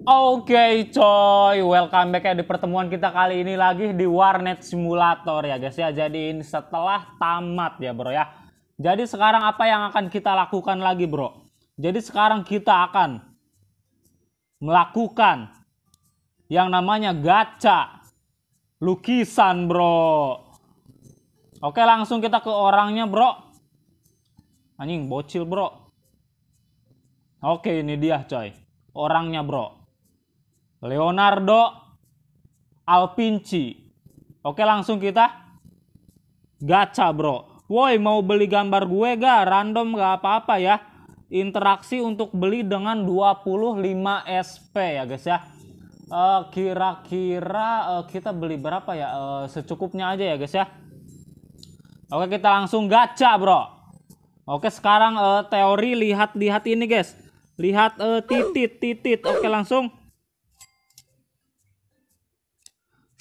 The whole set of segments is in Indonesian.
Oke okay, coy, welcome back ya di pertemuan kita kali ini lagi di Warnet Simulator ya guys ya. Jadi ini setelah tamat ya bro ya. Jadi sekarang apa yang akan kita lakukan lagi bro? Jadi sekarang kita akan melakukan yang namanya gacha lukisan bro. Oke langsung kita ke orangnya bro. Anjing bocil bro. Oke ini dia coy. Orangnya bro. Leonardo Alpinci. Oke langsung kita gacha bro. Woi mau beli gambar gue ga? Random gak apa-apa ya. Interaksi untuk beli dengan 25 SP ya guys ya. Eh, kira-kira uh, kita beli berapa ya? Uh, secukupnya aja ya guys ya. Oke kita langsung gacha bro. Oke sekarang uh, teori lihat-lihat ini guys. Lihat uh, titit titit. Oke langsung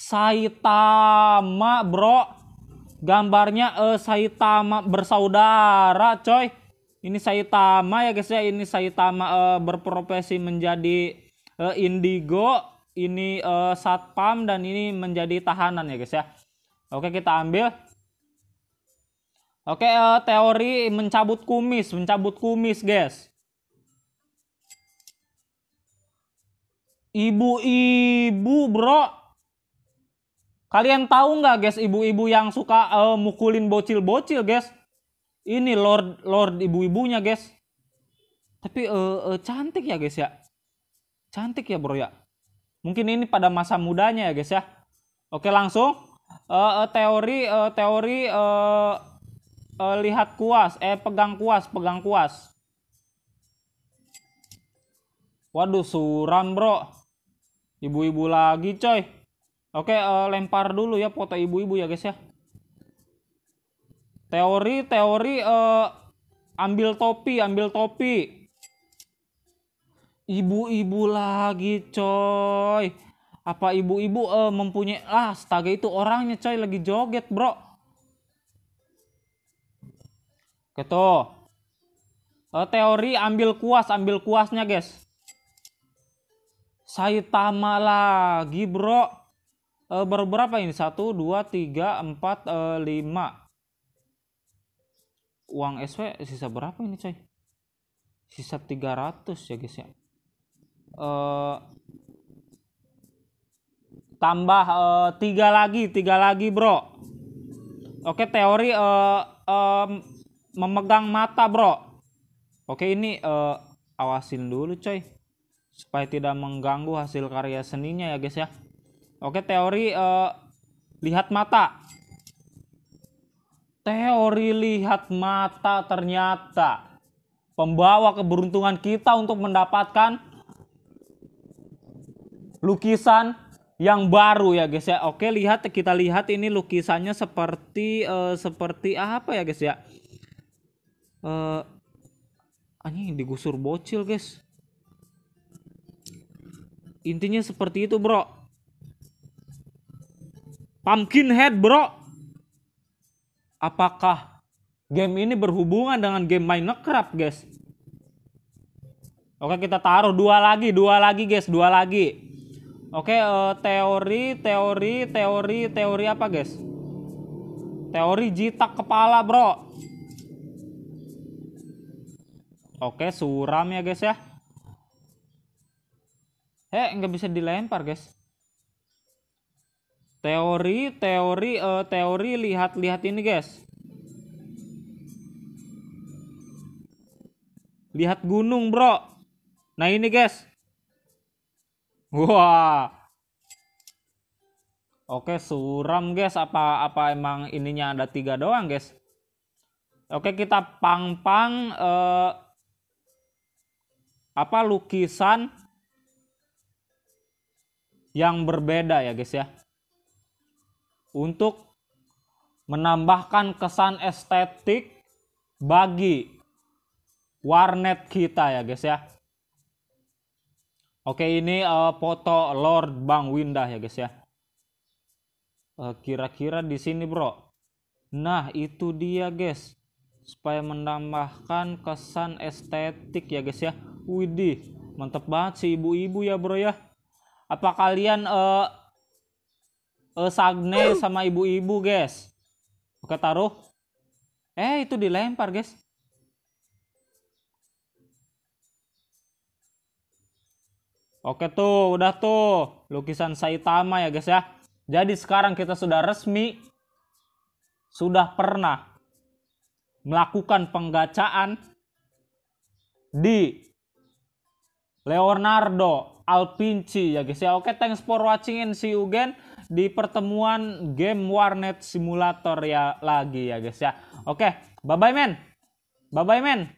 Saitama bro gambarnya uh, Saitama bersaudara coy ini Saitama ya guys ya ini Saitama uh, berprofesi menjadi uh, indigo ini uh, satpam dan ini menjadi tahanan ya guys ya oke kita ambil oke uh, teori mencabut kumis mencabut kumis guys ibu-ibu bro Kalian tahu nggak guys ibu-ibu yang suka uh, mukulin bocil-bocil guys? Ini lord lord ibu-ibunya guys. Tapi uh, uh, cantik ya guys ya. Cantik ya bro ya. Mungkin ini pada masa mudanya ya guys ya. Oke langsung uh, uh, teori uh, teori uh, uh, lihat kuas eh pegang kuas pegang kuas. Waduh suram bro. Ibu-ibu lagi coy. Oke, uh, lempar dulu ya foto ibu-ibu ya guys ya. Teori, teori uh, ambil topi, ambil topi. Ibu-ibu lagi coy. Apa ibu-ibu uh, mempunyai ah astaga itu orangnya coy lagi joget, Bro. Gitu. Uh, teori ambil kuas, ambil kuasnya, guys. Saitama lagi, Bro uh, baru berapa ini? 1 2 3 4 5. Uang SW sisa berapa ini, coy? Sisa 300 ya, guys ya. Uh, tambah uh, tiga lagi, 3 lagi, Bro. Oke, teori uh, um, memegang mata, Bro. Oke, ini uh, awasin dulu, coy. Supaya tidak mengganggu hasil karya seninya ya, guys ya. Oke, teori uh, lihat mata. Teori lihat mata ternyata pembawa keberuntungan kita untuk mendapatkan lukisan yang baru ya guys ya. Oke, lihat kita lihat ini lukisannya seperti uh, seperti apa ya guys ya? Eh uh, anjing digusur bocil guys. Intinya seperti itu, Bro head bro. Apakah game ini berhubungan dengan game Minecraft, guys? Oke, kita taruh dua lagi, dua lagi, guys, dua lagi. Oke, uh, teori, teori, teori, teori apa, guys? Teori jitak kepala, bro. Oke, suram ya, guys ya. Eh, nggak bisa dilempar, guys teori teori uh, teori lihat-lihat ini guys lihat gunung bro nah ini guys wah oke suram guys apa apa emang ininya ada tiga doang guys oke kita pang pang uh, eh, apa lukisan yang berbeda ya guys ya untuk menambahkan kesan estetik bagi warnet kita ya guys ya. Oke ini uh, foto Lord Bang Winda ya guys ya. kira eh, kira-kira di sini bro. Nah itu dia guys. Supaya menambahkan kesan estetik ya guys ya. Widih mantep banget si ibu-ibu ya bro ya. Apa kalian uh, uh, Sagne sama ibu-ibu guys oke taruh eh itu dilempar guys Oke tuh, udah tuh lukisan Saitama ya guys ya. Jadi sekarang kita sudah resmi sudah pernah melakukan penggacaan di Leonardo Alpinci ya guys ya. Oke, thanks for watching and see you again di pertemuan game Warnet Simulator ya lagi ya guys ya. Oke, bye bye men. Bye bye men.